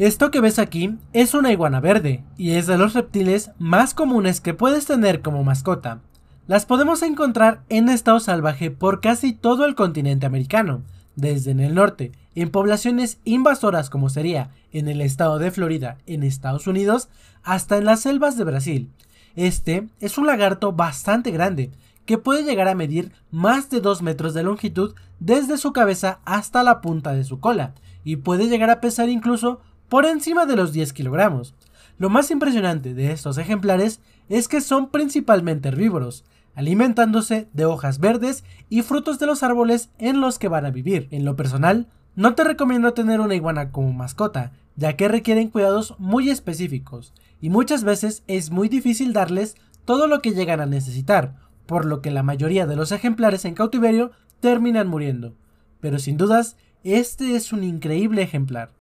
Esto que ves aquí es una iguana verde y es de los reptiles más comunes que puedes tener como mascota. Las podemos encontrar en estado salvaje por casi todo el continente americano, desde en el norte, en poblaciones invasoras como sería en el estado de Florida, en Estados Unidos, hasta en las selvas de Brasil. Este es un lagarto bastante grande, que puede llegar a medir más de 2 metros de longitud desde su cabeza hasta la punta de su cola, y puede llegar a pesar incluso por encima de los 10 kilogramos. Lo más impresionante de estos ejemplares es que son principalmente herbívoros, alimentándose de hojas verdes y frutos de los árboles en los que van a vivir. En lo personal, no te recomiendo tener una iguana como mascota, ya que requieren cuidados muy específicos, y muchas veces es muy difícil darles todo lo que llegan a necesitar, por lo que la mayoría de los ejemplares en cautiverio terminan muriendo. Pero sin dudas, este es un increíble ejemplar.